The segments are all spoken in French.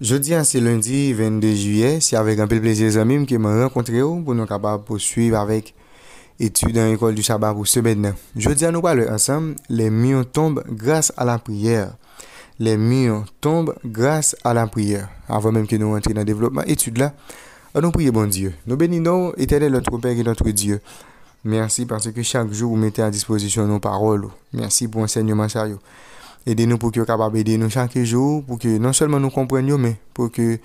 Jeudi, c'est lundi 22 juillet. C'est avec un peu de plaisir, amis, que me rencontré pour nous capables poursuivre avec étude dans l'école du sabbat pour ce dis Jeudi, nous parler ensemble. Les murs tombent grâce à la prière. Les murs tombent grâce à la prière. Avant même que nous rentrions dans le développement étude là, nous prions bon Dieu. Nous bénissons, éternel notre Père et notre Dieu. Merci parce que chaque jour, vous mettez à disposition nos paroles. Merci pour l'enseignement sérieux. Aidez-nous pour que capable aider nous chaque jour, pour que non seulement nous comprenions, mais pour que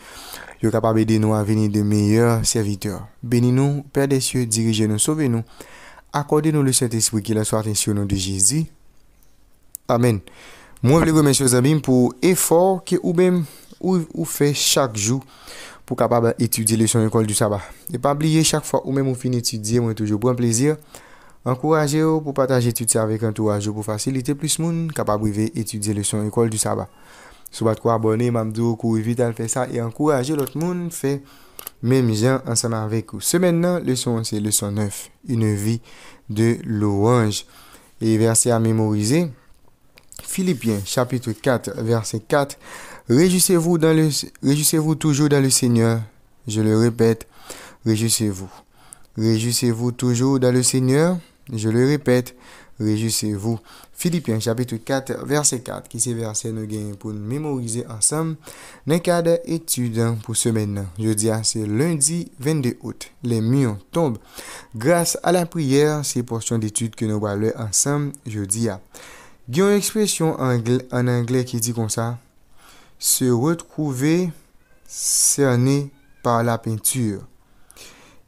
vous capable aider nous à venir de meilleurs serviteurs. Bénis-nous, Père des cieux, dirigez-nous, sauvez-nous. Accordez-nous le Saint-Esprit qui la soit sur nom de Jésus. Amen. Moi, je vous remercie, amis, pour l'effort que vous-même faites chaque jour pour capable étudier les leçons de du sabbat. Et pas oublier chaque fois ou même vous finissez d'étudier, moi toujours bon plaisir. Encouragez vous pour partager tout ça avec jour pour faciliter plus monde capable de étudier son école du sabbat. Si vous êtes abonné, Mamdou, courez vite à faire ça et encouragez l'autre monde fait même gens ensemble avec vous. Ce maintenant, leçon c'est leçon 9, une vie de louange. Et verset à mémoriser, Philippiens chapitre 4, verset 4. Réjouissez-vous réjouissez toujours dans le Seigneur. Je le répète, réjouissez-vous. Réjouissez-vous toujours dans le Seigneur. Je le répète, réjouissez-vous. Philippiens chapitre 4, verset 4, qui c'est verset nous gagne pour nous mémoriser ensemble dans le cadre d'études pour semaine. Jeudi, c'est lundi 22 août. Les murs tombent. Grâce à la prière, ces portions d'études que nous allons ensemble jeudi. Il y a une expression en anglais qui dit comme ça se retrouver cerné par la peinture.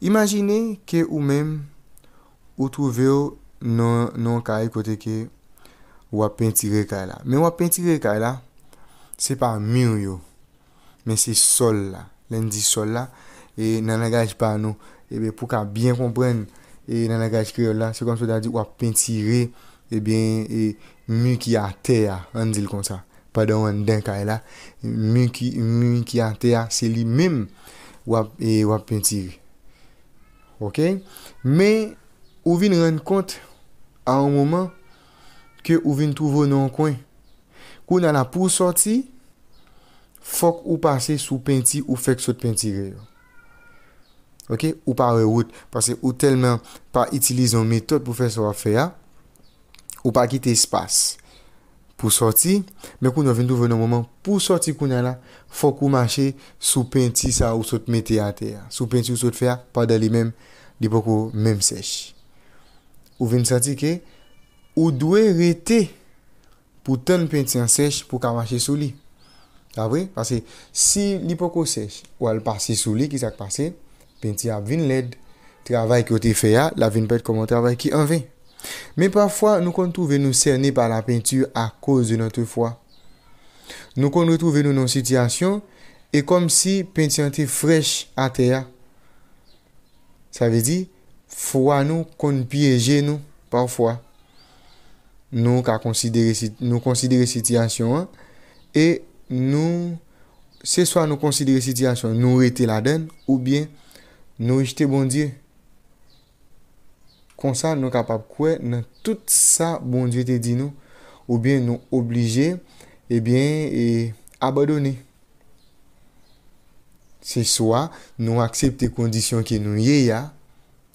Imaginez que ou-même Ou touve ou nan non, non kare kote ke wapentire kare la. Men wapentire kare la, se pa mi ou yo. Men se sol la. Len di sol la. E nanagaj pa nou. E ben pou ka bien kompren. E nanagaj kre yo la. Se kon sou da di wapentire. E ben e mi ki atea. An dil kon sa. Padon an den kare la. Mi ki atea. Se li mim wapentire. E ok. Men... Ou vin ren kont a an mouman ke ou vin tou voun an kwen. Kou nan la pou soti, fok ou pase sou penti ou fek sot penti greyo. Ou pa rewout, pase ou telman pa itiliz an metod pou fek sot feya, ou pa kite espas pou soti, men kou nan vin tou voun an mouman pou soti kou nan la, fok ou mache sou penti sa ou sot mete a teya. Sou penti ou sot feya, pa da li mèm li pou kou mèm sech. Ou ven sati ke ou dwe rete pou ton pentian sech pou kamache sou li. Sa vre? Pase si li poko sech ou al passe sou li ki sak pase, penti a ven led. Travay ki o te feya, la ven pet koman travay ki an ven. Men pwafwa nou kon tou ven nou serne pa la penti a koz de notre fwa. Nou kon nou tou ven nou nan sityasyon e kom si pentian te frech a teya. Sa ve di... fwa nou kon piyeje nou, pa ou fwa. Nou ka konsidere, nou konsidere sityasyon an, e nou, se swa nou konsidere sityasyon, nou rete la den, ou bien, nou jte bon die. Kon sa nou kapap kwe, nan tout sa bon die te di nou, ou bien nou oblije, e bien, e abadone. Se swa, nou aksepte kondisyon ki nou ye ya,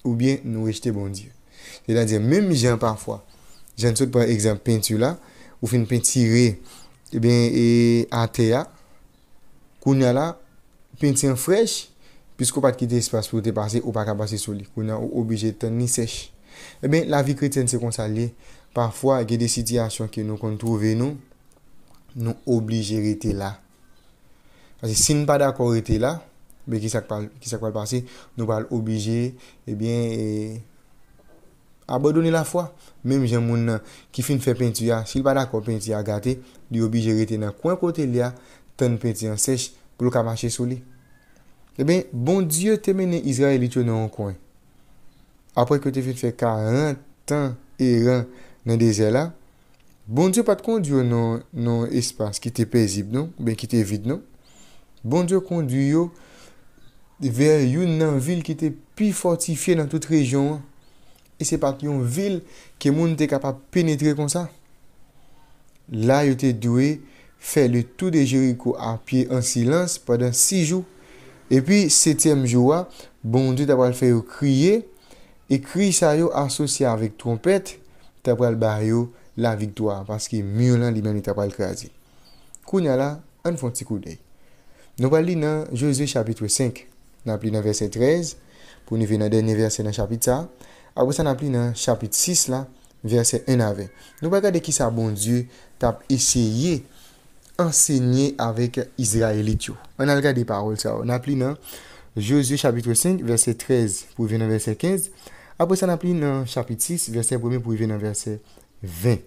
Ou bien nou rejte bon diyo. C'est-à-dire, mèm jen parfois, jen sot par exemple, peintu la, ou fin peintire, e eh ben, e atea, kounya eh la, peinti en frech, piskou pat ki te espas pou te pase, ou pa ka pase soli, kounya ou obije ten ni sech. E ben, la vi kreten se konsali, parfois, ge de sityasyon ki nou kontouve nou, nou oblige rete la. Fase, sin pa da korete la, be ki sak pal pase, nou pal obije e eh bien eh, abodone la fwa menm jen moun nan ki fin fe pintu ya si li pa la kon pintu ya gate li obije rete nan kwen kote li ya tan pintu ya sech, gloka mache sou li e eh ben, bon diyo temene Israelit yo nan kwen apre ki te fin fe karan tan eran nan deze la bon diyo pat kondyo nan espas ki te pezib be ki te vid bon diyo kondyo Ve yon nan vil ki te pi fortifiye nan tout rejon. E se pat yon vil ke moun te kapap penetre kon sa. La yo te dwe fe le tout de Jericho a pi en silans padan 6 jou. E pi 7e jouwa, bondi tabal fe yo kriye. E kri sa yo asosye avik trompet. Tabal baryo la viktwa. Paske miyo lan li meni tabal kreazi. Kounya la, an fon ti koude. Nopal li nan Joseph chapitre 5. na pli nan verse 13, pou nou ven nan denne verse nan chapit sa. A pou sa na pli nan chapit 6 la, verse 1 a 20. Nou pa gade ki sa bon dieu tap eseye ensegnye avek Israelit yo. An al gade parol sa. Na pli nan Josie chapit 5, verse 13 pou ven nan verse 15. A pou sa na pli nan chapit 6, verse 1 pou ven nan verse 20.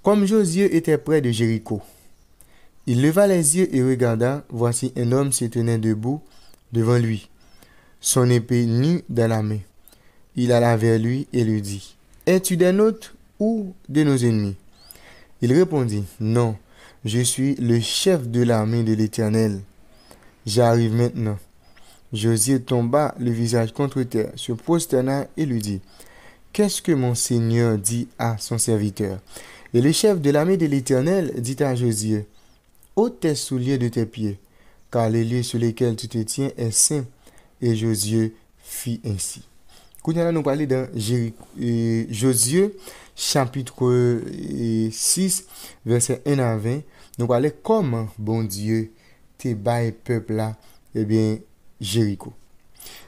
Kom Josie ete pre de Jericho, il leva les yeux et regarda, vwasi en om se tenen debou, devant lui, son épée nue dans la main. Il alla vers lui et lui dit, Es-tu des nôtres ou de nos ennemis Il répondit, Non, je suis le chef de l'armée de l'Éternel. J'arrive maintenant. Josué tomba le visage contre terre, se prosterna et lui dit, Qu'est-ce que mon Seigneur dit à son serviteur Et le chef de l'armée de l'Éternel dit à Josué, ôte tes souliers de tes pieds, car les lieux sur lesquels tu te tiens est saint. Et Josué fit ainsi. nous parler dans euh, Josué, chapitre 6, euh, verset 1 à 20. Nous parler comment, bon Dieu, tes bail peuple là, eh bien, Jéricho.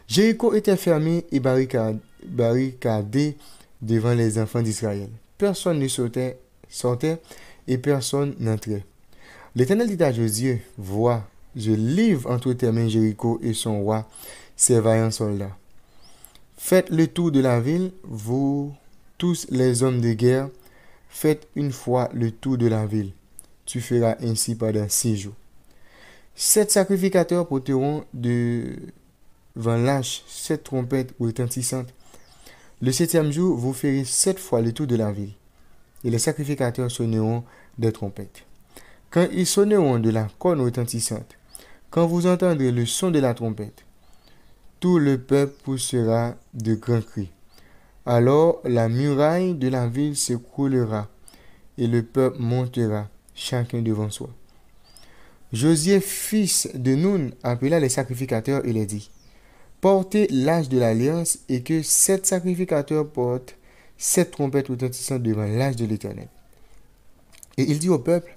Jéricho était fermé et barricadé devant les enfants d'Israël. Personne ne sortait, sortait et personne n'entrait. L'Éternel dit à Josué, vois, je livre entre tes mains Jéricho et son roi, ses vaillants soldats. Faites le tour de la ville, vous tous les hommes de guerre, faites une fois le tour de la ville. Tu feras ainsi pendant six jours. Sept sacrificateurs porteront devant l'âge sept trompettes retentissantes. Le septième jour, vous ferez sept fois le tour de la ville. Et les sacrificateurs sonneront des trompettes. Quand ils sonneront de la corne retentissante, quand vous entendrez le son de la trompette, tout le peuple poussera de grands cris. Alors la muraille de la ville s'écroulera et le peuple montera, chacun devant soi. Josué, fils de Nun, appela les sacrificateurs et les dit Portez l'âge de l'alliance et que sept sacrificateurs portent sept trompettes retentissantes devant l'âge de l'Éternel. Et il dit au peuple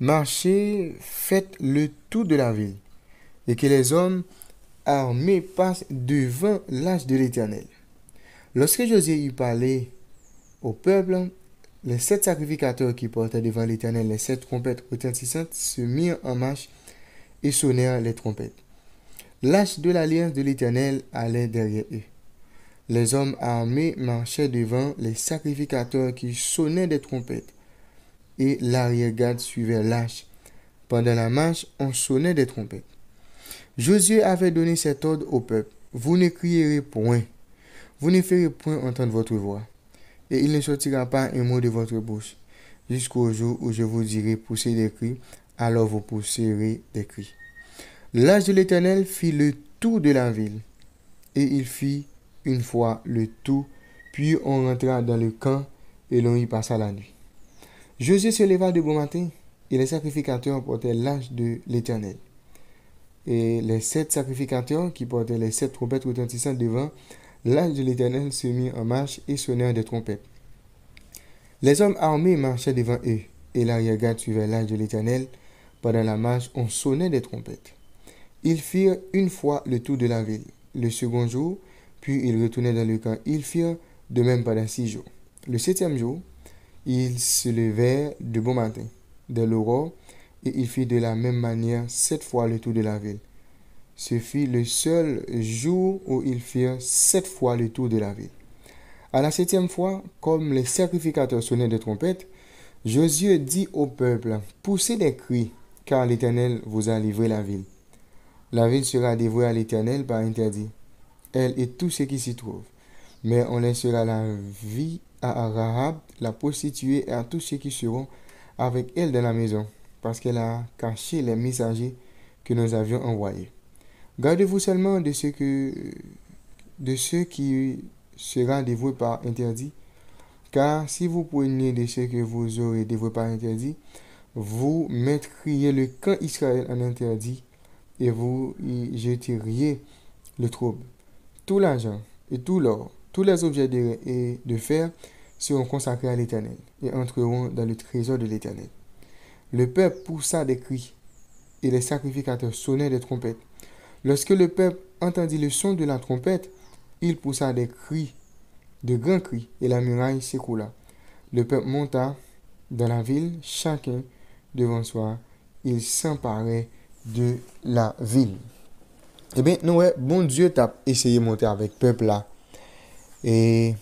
Marchez, faites le tout de la ville et que les hommes armés passent devant l'âge de l'Éternel. Lorsque Josué eut parlé au peuple, les sept sacrificateurs qui portaient devant l'Éternel les sept trompettes retentissantes se mirent en marche et sonnèrent les trompettes. L'âge de l'alliance de l'Éternel allait derrière eux. Les hommes armés marchaient devant les sacrificateurs qui sonnaient des trompettes, et l'arrière-garde suivait l'âge. Pendant la marche, on sonnait des trompettes. Josué avait donné cet ordre au peuple. Vous ne crierez point. Vous ne ferez point entendre votre voix. Et il ne sortira pas un mot de votre bouche. Jusqu'au jour où je vous dirai pousser des cris, alors vous pousserez des cris. L'âge de l'Éternel fit le tour de la ville. Et il fit une fois le tout, puis on rentra dans le camp et l'on y passa la nuit. Josué se leva de bon matin et les sacrificateurs portaient l'âge de l'Éternel et les sept sacrificateurs qui portaient les sept trompettes retentissantes devant, l'âge de l'Éternel se mit en marche et sonnèrent des trompettes. Les hommes armés marchaient devant eux, et l'arrière-garde suivait l'âge de l'Éternel. Pendant la marche, on sonnait des trompettes. Ils firent une fois le tour de la ville, le second jour, puis ils retournaient dans le camp. Ils firent de même pendant six jours. Le septième jour, ils se levèrent de bon matin, de l'aurore, et il fit de la même manière sept fois le tour de la ville. Ce fut le seul jour où ils firent sept fois le tour de la ville. À la septième fois, comme les sacrificateurs sonnaient des trompettes, Josué dit au peuple, poussez des cris, car l'Éternel vous a livré la ville. La ville sera dévouée à l'Éternel par interdit, elle et tout ce qui s'y trouve. Mais on laissera la vie à Rahab, la prostituée et à tous ceux qui seront avec elle dans la maison parce qu'elle a caché les messagers que nous avions envoyés. Gardez-vous seulement de ce que de ceux qui sera dévoué par interdit, car si vous prenez de ce que vous aurez dévoué par interdit, vous mettriez le camp Israël en interdit et vous y jeteriez le trouble. Tout l'argent et tout l'or, tous les objets et de fer seront consacrés à l'Éternel et entreront dans le trésor de l'Éternel. Le peuple poussa des cris, et les sacrificateurs sonnaient des trompettes. Lorsque le peuple entendit le son de la trompette, il poussa des cris, de grands cris, et la muraille s'écroula. Le peuple monta dans la ville, chacun devant soi. Il s'emparait de la ville. Eh bien, nous, bon Dieu t'a essayé de monter avec le peuple là. Et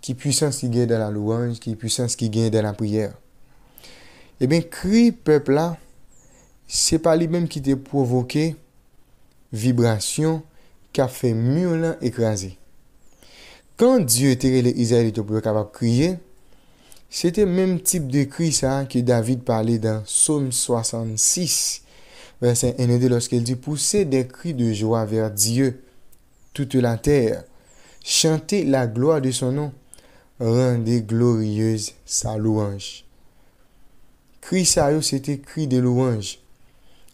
qui puissance qui gagne dans la louange, qui puissance qui gagne dans la prière eh bien, cri peuple là, c'est pas lui-même qui t'a provoqué vibration qui a fait mieux écraser. Quand Dieu était les Israélites pour capable crier, c'était même type de cri ça que David parlait dans Psaume 66 verset 1 et 2 lorsqu'il dit Poussez des cris de joie vers Dieu toute la terre, Chantez la gloire de son nom, rendez glorieuse sa louange. Kri sa yo, se te kri de louange.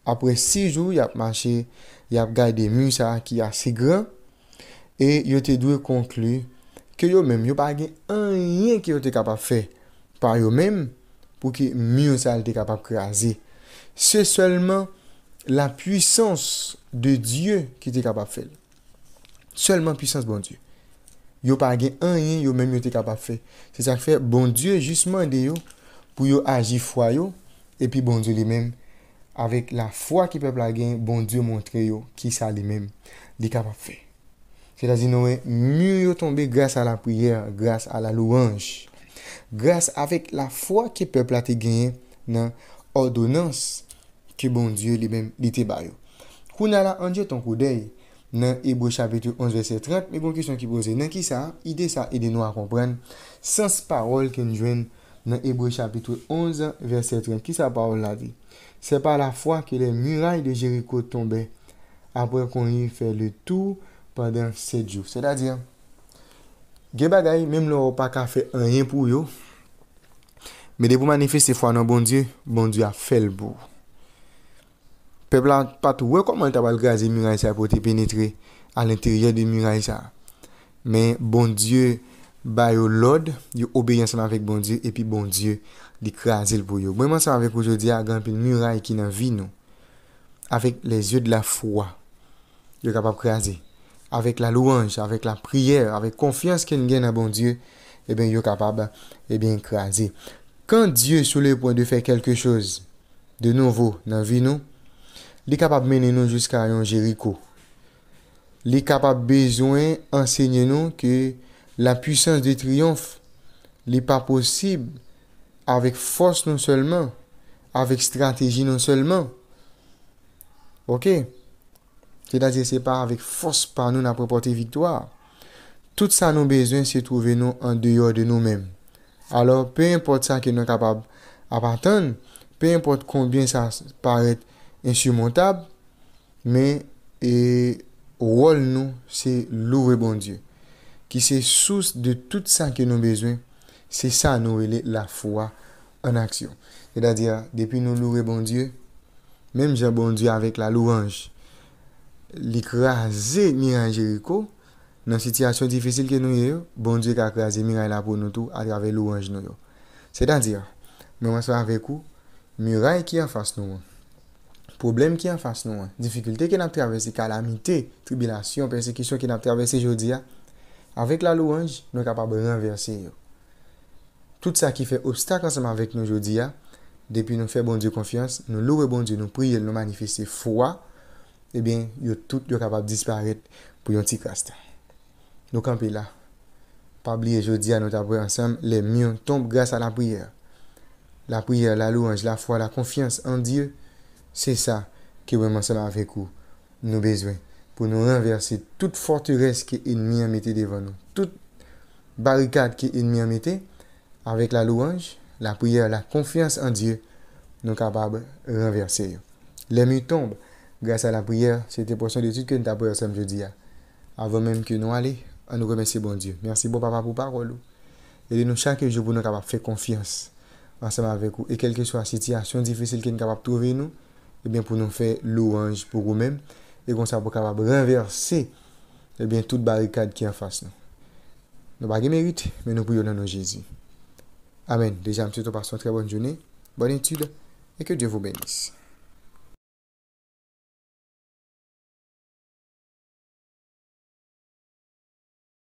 Apre si jou, y ap mache, y ap gaye de mou sa ki ase gran, e yo te dwe konklu ke yo mem, yo pa gen an yin ki yo te kapap fe pa yo mem, pou ki mou sa te kapap kreaze. Se solman la pwisans de Diyo ki te kapap fe. Solman pwisans bon Diyo. Yo pa gen an yin yo mem yo te kapap fe. Se sa fe, bon Diyo jisman de yo pou yo aji fwa yo, epi bon diyo li men, avek la fwa ki pepla gen, bon diyo montre yo, ki sa li men, di kapap fe. Se da zin noue, mou yo tombe, grase a la prier, grase a la louange, grase avek la fwa ki pepla te gen, nan, ordonans, ki bon diyo li men, li te baryo. Kou nala anje ton kou dey, nan, ebo chapitou 11 verset 30, me bon kishon ki pose, nan ki sa, ide sa, ide nou a kompren, sens parol, ken jwen, nan Ebreu chapitou 11 verset 3. Ki sa pa ou la di? Se pa la fwa ke le murae de Jericho tombe apre kon yon fè le tou pandan 7 jou. Se da di, ge bagay, mem lor pa ka fè an yon pou yo, me de pou manifest se fwa nan bon die, bon die a fè l bou. Pe blan pat wè koman tabal graze murae sa pou te penetre al enteryon de murae sa. Men bon die, se pa la fwa, Bayo lode, yo obeye anseman vek bon Diyo, epi bon Diyo di kreaze l pou yo. Mwen manseman vek oujodi agan pe mura e ki nan vi nou, avek le zye non. de la fwa, yo kapab kreaze. Avek la louange, avek la priyer, avek konfians ken gen nan bon Diyo, e eh ben yo kapab, e eh ben kreaze. Kan Diyo sou le pwen de fey kelke chouz, de nouvo nan vi nou, li kapab mene nou jouska yon Jericho. Li kapab bezwen ensegne nou ki la puissance de triomphe n'est pas possible avec force non seulement, avec stratégie non seulement. Ok? C'est-à-dire, n'est pas avec force par nous n'a la victoire. Tout ça nous besoin, c'est trouver nous en dehors de nous-mêmes. Alors, peu importe ça que nous sommes capables d'atteindre, peu importe combien ça paraît insurmontable, mais et rôle nous, c'est louer bon Dieu. ki se sous de tout sa ke nou bezwen, se sa nou wele la fwa an aksyon. Se da diya, depi nou loure bon die, menm jan bon die avèk la louange, li kreaze miran jiriko, nan sityasyon difisil ke nou yo, bon die kakreaze miran la pou nou tou, agrave louange nou yo. Se da diya, menm aswa avèk ou, miran ki an fas nou an, problem ki an fas nou an, difikultè ke nap travese kalamite, tribilasyon, persekisyon ke nap travese jodi ya, Avèk la louange, nou kapab renversè yo. Tout sa ki fè obstak ansèm avèk nou jodi ya, depi nou fè bon diyo konfians, nou louwe bon diyo, nou priye, nou manifeste fwa, e eh ben, yo tout yo kapab disparèt pou yon ti krastè. Nou kampè la. Pabliye jodi ya nou tapre ansèm, le mion tombe grase a la priye. La priye, la louange, la fwa, la konfians an diyo, se sa ki wè manseman avèk ou nou bezwen. pour nous renverser toute forteresse qui est ennemi à devant nous, toute barricade qui est ennemi à avec la louange, la prière, la confiance en Dieu, nous sommes capables de renverser. Les murs tombent grâce à la prière. C'était pour ça que nous avons prière jeudi. Hein. Avant même que nous allions, on nous remercier bon Dieu. Merci bon papa pour parole. Et nous chaque jour pour nous capables de faire confiance ensemble avec vous. Et quelle que soit la situation difficile que nous capable capables de trouver nous, et eh bien pour nous faire louange pour vous-même et qu'on soit capable de renverser eh bien, toute barricade qui est en face. Nous n'avons pas de mérite, mais nous prions nous nos Jésus. Amen. Déjà, M. une très bonne journée, bonne étude, et que Dieu vous bénisse.